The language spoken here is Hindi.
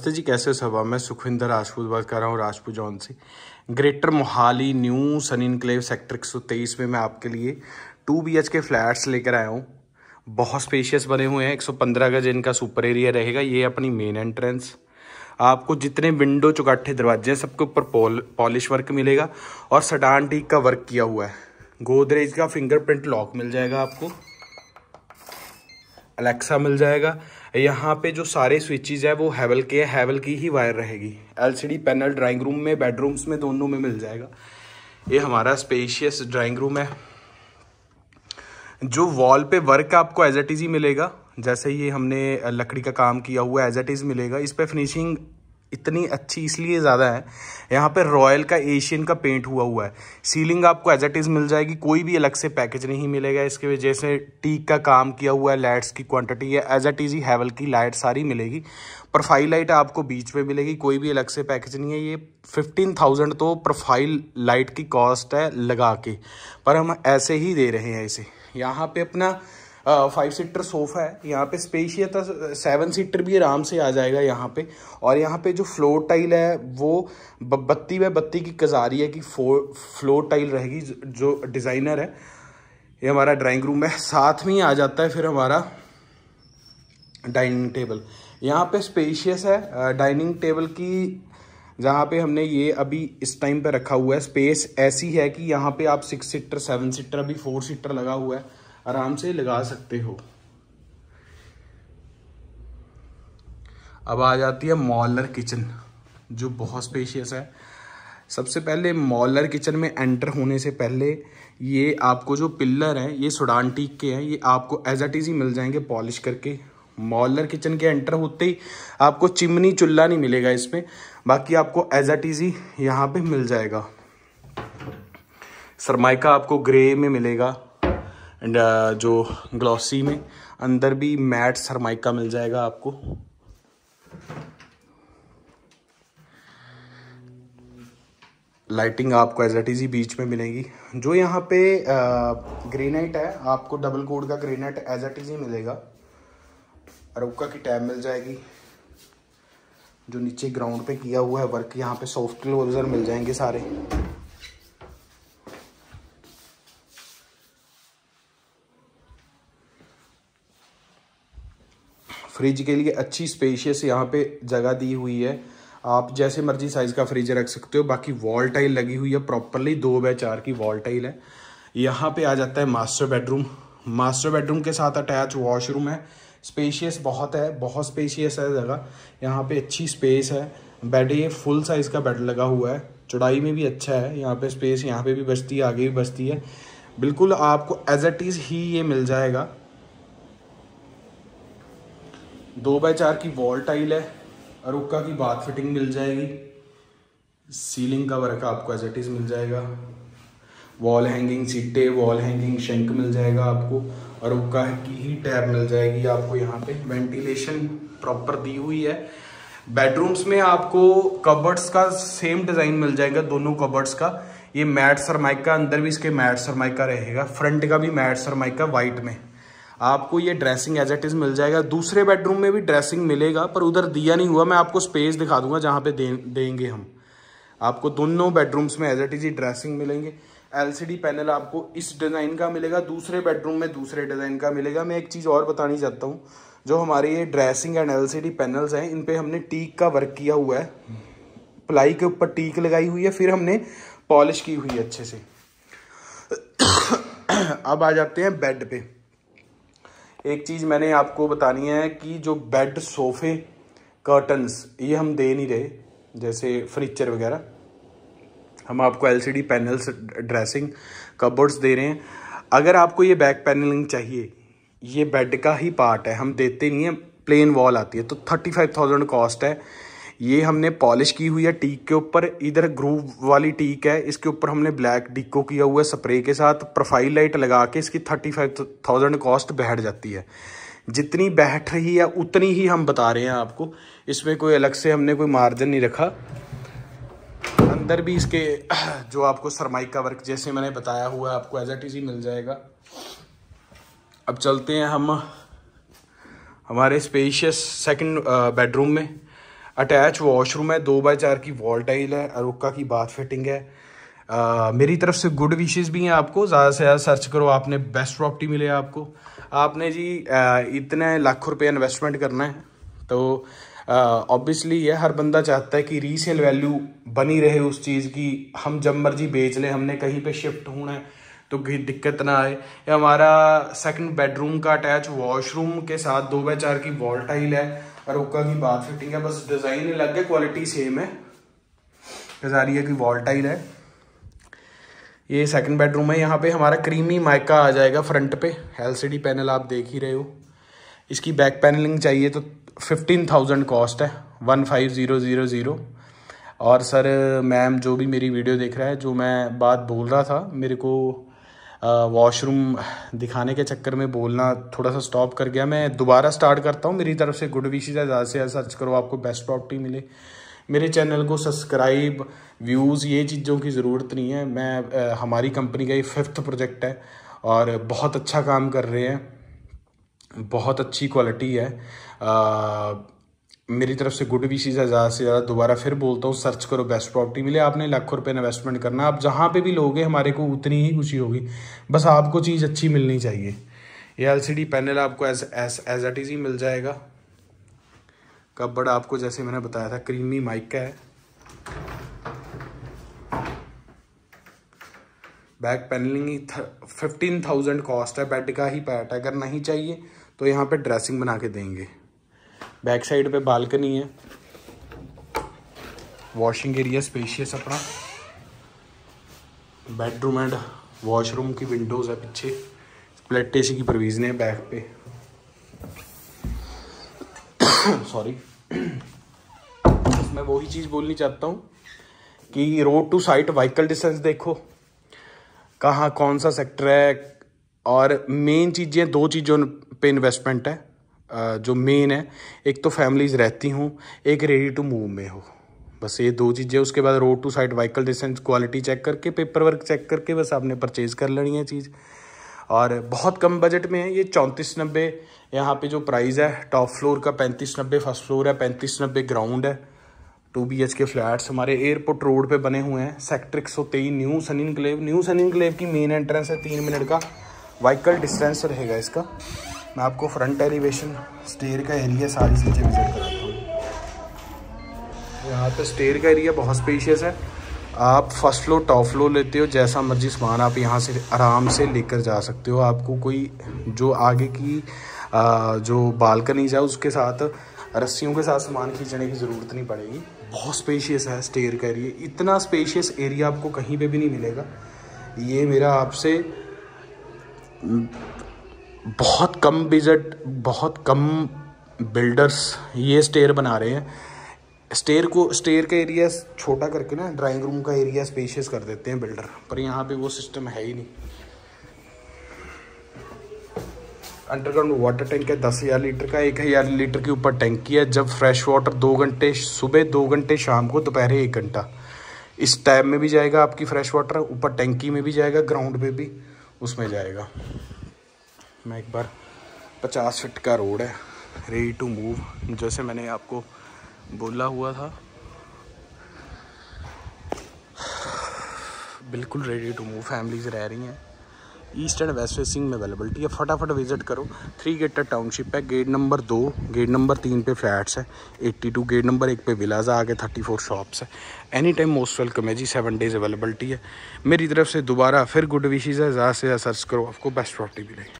नमस्ते जी कैसे सभा मैं सुखविंदर राजपूत बात कर रहा हूँ राजपूत जॉन से greater Mohali new sun enclave sector एक में मैं आपके लिए टू बी के फ्लैट्स लेकर आया हूँ बहुत स्पेशियस बने हुए हैं 115 गज इनका सुपर एरिया रहेगा ये अपनी मेन एंट्रेंस आपको जितने विंडो चौकाठे दरवाजे हैं सबके ऊपर पॉल पॉलिश वर्क मिलेगा और सडान टीक का वर्क किया हुआ है गोदरेज का फिंगरप्रिंट लॉक मिल जाएगा आपको अलेक्सा मिल जाएगा यहाँ पे जो सारे स्विचेज है वो हैवल के है हैवल की ही वायर रहेगी एलसीडी पैनल ड्राइंग रूम में बेडरूम्स में दोनों में मिल जाएगा ये हमारा स्पेशियस ड्राइंग रूम है जो वॉल पे वर्क आपको एज एट इज ही मिलेगा जैसे ये हमने लकड़ी का काम किया हुआ एज एट इज मिलेगा इस पर फिनिशिंग इतनी अच्छी इसलिए ज़्यादा है यहाँ पे रॉयल का एशियन का पेंट हुआ हुआ है सीलिंग आपको एज एट इज़ मिल जाएगी कोई भी अलग से पैकेज नहीं मिलेगा इसके वजह से टीक का काम किया हुआ है लाइट्स की क्वांटिटी है एज एट इज़ ही हैवल की लाइट सारी मिलेगी प्रोफाइल लाइट आपको बीच में मिलेगी कोई भी अलग से पैकेज नहीं है ये फिफ्टीन थाउजेंड तो प्रोफाइल लाइट की कॉस्ट है लगा के पर हम ऐसे ही दे रहे हैं इसे यहाँ पर अपना फाइव सीटर सोफ़ा है यहाँ पे स्पेशियत सेवन सीटर भी आराम से आ जाएगा यहाँ पे और यहाँ पे जो फ्लोर टाइल है वो बत्ती बाय बत्ती की कजारिया की फ्लोर टाइल रहेगी जो डिज़ाइनर है ये हमारा ड्राइंग रूम है साथ में ही आ जाता है फिर हमारा डाइनिंग टेबल यहाँ पे स्पेशियस है डाइनिंग टेबल की जहाँ पे हमने ये अभी इस टाइम पे रखा हुआ है स्पेस ऐसी है कि यहाँ पे आप सिक्स सीटर सेवन सीटर अभी फोर सीटर लगा हुआ है आराम से लगा सकते हो अब आ जाती है मॉलर किचन जो बहुत स्पेशियस है सबसे पहले मॉलर किचन में एंटर होने से पहले ये आपको जो पिल्लर हैं ये सुडान टीक के हैं ये आपको एज एट इज ही मिल जाएंगे पॉलिश करके मॉलर किचन के एंटर होते ही आपको चिमनी चुल्ला नहीं मिलेगा इसमें बाकी आपको एज एट इज ही यहाँ पे मिल जाएगा सरमाइका आपको ग्रे में मिलेगा Uh, जो ग्लॉसी में अंदर भी मैट सरमाइका मिल जाएगा आपको लाइटिंग आपको एज एट इजी बीच में मिलेगी जो यहाँ पे ग्रेनाइट uh, है आपको डबल कोड का ग्रेनाइट एज एट इजी मिलेगा अरुका की टैब मिल जाएगी जो नीचे ग्राउंड पे किया हुआ है वर्क यहाँ पे सॉफ्ट क्लोजर मिल जाएंगे सारे फ्रिज के लिए अच्छी स्पेशियस यहाँ पे जगह दी हुई है आप जैसे मर्जी साइज़ का फ्रिज रख सकते हो बाकी वॉल टाइल लगी हुई है प्रॉपरली दो बाय चार की वॉल टाइल है यहाँ पे आ जाता है मास्टर बेडरूम मास्टर बेडरूम के साथ अटैच वॉशरूम है स्पेशियस बहुत है बहुत स्पेशियस है जगह यहाँ पे अच्छी स्पेस है बेड ये फुल साइज़ का बेड लगा हुआ है चौड़ाई में भी अच्छा है यहाँ पे स्पेस यहाँ पे भी बचती है आगे भी बचती है बिल्कुल आपको एज एट इज़ ही ये मिल जाएगा दो बाय चार की वॉल टाइल है अरुक्का की बाथ फिटिंग मिल जाएगी सीलिंग का वर्क आपको एज इट इज़ मिल जाएगा वॉल हैंगिंग सीटे वॉल हैंगिंग शेंक मिल जाएगा आपको और की ही टैब मिल जाएगी आपको यहाँ पे वेंटिलेशन प्रॉपर दी हुई है बेडरूम्स में आपको कबर्ड्स का सेम डिज़ाइन मिल जाएगा दोनों कबर्ड्स का ये मैट सरमाइका अंदर भी इसके मैट सरमाइका रहेगा फ्रंट का भी मैट सरमाइका वाइट में आपको ये ड्रेसिंग एज एट इज़ मिल जाएगा दूसरे बेडरूम में भी ड्रेसिंग मिलेगा पर उधर दिया नहीं हुआ मैं आपको स्पेस दिखा दूंगा जहाँ पे दे, देंगे हम आपको दोनों बेडरूम्स में एज एट इज़ ही ड्रेसिंग मिलेंगे एलसीडी पैनल आपको इस डिज़ाइन का मिलेगा दूसरे बेडरूम में दूसरे डिज़ाइन का मिलेगा मैं एक चीज़ और बतानी चाहता हूँ जो हमारे ये ड्रेसिंग एंड एलसीडी पैनल्स हैं इन पर हमने टीक का वर्क किया हुआ है प्लाई के ऊपर टीक लगाई हुई है फिर हमने पॉलिश की हुई है अच्छे से अब आ जाते हैं बेड पे एक चीज़ मैंने आपको बतानी है कि जो बेड सोफ़े कर्टन्स ये हम दे नहीं रहे जैसे फर्नीचर वगैरह हम आपको एलसीडी पैनल्स ड्रेसिंग कबर्ड्स दे रहे हैं अगर आपको ये बैक पैनलिंग चाहिए ये बेड का ही पार्ट है हम देते नहीं हैं प्लेन वॉल आती है तो थर्टी फाइव थाउजेंड कॉस्ट है ये हमने पॉलिश की हुई है टीक के ऊपर इधर ग्रूव वाली टीक है इसके ऊपर हमने ब्लैक डिको किया हुआ है स्प्रे के साथ प्रोफाइल लाइट लगा के इसकी थर्टी फाइव थाउजेंड कॉस्ट बैठ जाती है जितनी बैठ रही है उतनी ही हम बता रहे हैं आपको इसमें कोई अलग से हमने कोई मार्जिन नहीं रखा अंदर भी इसके जो आपको सरमाइक का वर्क जैसे मैंने बताया हुआ है आपको एज एट इज मिल जाएगा अब चलते हैं हम हमारे स्पेशियस सेकंड बेडरूम में अटैच वॉशरूम है दो बाय चार की वॉल टाइल है अरोका की बाथ फिटिंग है आ, मेरी तरफ से गुड विशेज़ भी हैं आपको ज़्यादा से ज़्यादा सर्च करो आपने बेस्ट प्रॉपर्टी मिले आपको आपने जी आ, इतने लाखों रुपये इन्वेस्टमेंट करना है तो ऑब्वियसली ये हर बंदा चाहता है कि रीसेल वैल्यू बनी रहे उस चीज़ की हम जब मर्जी बेच लें हमने कहीं पे शिफ्ट होना है तो कहीं दिक्कत ना आए ये हमारा सेकंड बेडरूम का अटैच वॉशरूम के साथ दो बाय चार की वॉल टाइल है रोका की बात फिटिंग है बस डिज़ाइन अलग है क्वालिटी सेम है गजारिया की वॉल टाइल है ये सेकंड बेडरूम है यहाँ पे हमारा क्रीमी माइका आ जाएगा फ्रंट पे एलसीडी पैनल आप देख ही रहे हो इसकी बैक पैनलिंग चाहिए तो फिफ्टीन थाउजेंड कॉस्ट है one five zero zero zero और सर मैम जो भी मेरी वीडियो देख रहा है जो मैं बात बोल रहा था मेरे को वॉशरूम दिखाने के चक्कर में बोलना थोड़ा सा स्टॉप कर गया मैं दोबारा स्टार्ट करता हूँ मेरी तरफ से गुड विशेज़ है ज़्यादा से ज़्यादा सर्च करो आपको बेस्ट प्रॉपर्टी मिले मेरे चैनल को सब्सक्राइब व्यूज़ ये चीज़ों की ज़रूरत नहीं है मैं हमारी कंपनी का ये फिफ्थ प्रोजेक्ट है और बहुत अच्छा काम कर रहे हैं बहुत अच्छी क्वालिटी है आ, मेरी तरफ से गुड चीज़ है ज़्यादा से ज़्यादा दोबारा फिर बोलता हूँ सर्च करो बेस्ट प्रॉपर्टी मिले आपने लाखों रुपये इन्वेस्टमेंट करना आप जहाँ पे भी लोगे हमारे को उतनी ही खुशी होगी बस आपको चीज़ अच्छी मिलनी चाहिए ये एलसीडी पैनल आपको as is as it is ही मिल जाएगा कब्बड़ आपको जैसे मैंने बताया था क्रीमी माइक का है बैक पैनलिंग ही फिफ्टीन थाउजेंड कॉस्ट है बेड का ही पैट अगर नहीं चाहिए तो यहाँ पर ड्रेसिंग बना के देंगे बैक साइड पे बालकनी है वॉशिंग एरिया स्पेशियस अपना बेडरूम एंड वॉशरूम की विंडोज़ है पीछे स्प्लेट एसी की प्रोविजन है बैक पे सॉरी मैं वही चीज़ बोलनी चाहता हूँ कि road to site vehicle distance देखो कहाँ कौन सा सेक्टर है और मेन चीज़ें दो चीज़ों पे इन्वेस्टमेंट है जो मेन है एक तो फैमिलीज़ रहती हूँ एक रेडी टू मूव में हो बस ये दो चीज़ें उसके बाद road to side vehicle distance quality check करके पेपर वर्क चेक करके बस आपने परचेज़ कर लेनी है चीज़ और बहुत कम बजट में है ये चौंतीस नब्बे यहाँ पर जो प्राइस है टॉप फ्लोर का पैंतीस नब्बे फर्स्ट फ्लोर है पैंतीस नब्बे ग्राउंड है two B H K flats हमारे एयरपोर्ट रोड पे बने हुए हैं सेक्टर एक सौ तेईस new sun enclave new sun enclave की मेन एंट्रेंस है तीन मिनट का वाइकल डिस्टेंस रहेगा इसका मैं आपको फ्रंट एलिवेशन स्टेयर का एरिया सारी चीज़ें विजिट कराता हूँ यहाँ पे स्टेयर का एरिया बहुत स्पेशियस है आप फर्स्ट फ्लो टॉप फ्लो लेते हो जैसा मर्जी सामान आप यहाँ से आराम से लेकर जा सकते हो आपको कोई जो आगे की आ, जो बालकनीज है उसके साथ रस्सियों के साथ सामान खींचने की ज़रूरत नहीं पड़ेगी बहुत स्पेशियस है स्टेयर का एरिया इतना स्पेशियस एरिया आपको कहीं पे भी नहीं मिलेगा ये मेरा आपसे बहुत कम बजट बहुत कम बिल्डर्स ये स्टेयर बना रहे हैं स्टेयर को स्टेयर का एरिया छोटा करके ना ड्राइंग रूम का एरिया स्पेशियस कर देते हैं बिल्डर पर यहाँ पे वो सिस्टम है ही नहीं अंडरग्राउंड वाटर टैंक है दस हज़ार लीटर का एक हज़ार लीटर के ऊपर टैंकी है जब फ्रेश वाटर दो घंटे सुबह दो घंटे शाम को दोपहर एक घंटा इस टाइम में भी जाएगा आपकी फ्रेश वाटर ऊपर टैंकी में भी जाएगा ग्राउंड पे भी उसमें जाएगा मैं एक बार पचास फिट का रोड है रेडी टू मूव जैसे मैंने आपको बोला हुआ था बिल्कुल रेडी टू मूव फैमिलीज रह रही हैं ईस्ट एंड वेस्ट फेसिंग में अवेलेबल ठीक है फटाफट विजिट करो थ्री गेटर टाउनशिप है गेट नंबर दो गेट नंबर तीन पे फ्लैट्स है एट्टी टू गेट नंबर एक पे विलाज आगे थर्टी फोर शॉप्स है एनी टाइम मोस्ट वेलकम है जी सेवन डेज़ अवेलेबलिटी है मेरी तरफ से दोबारा फिर गुड विशेज़ है ज़्यादा से ज़्यादा सर्च करो आपको बेस्ट प्रॉपर्टी मिलेगी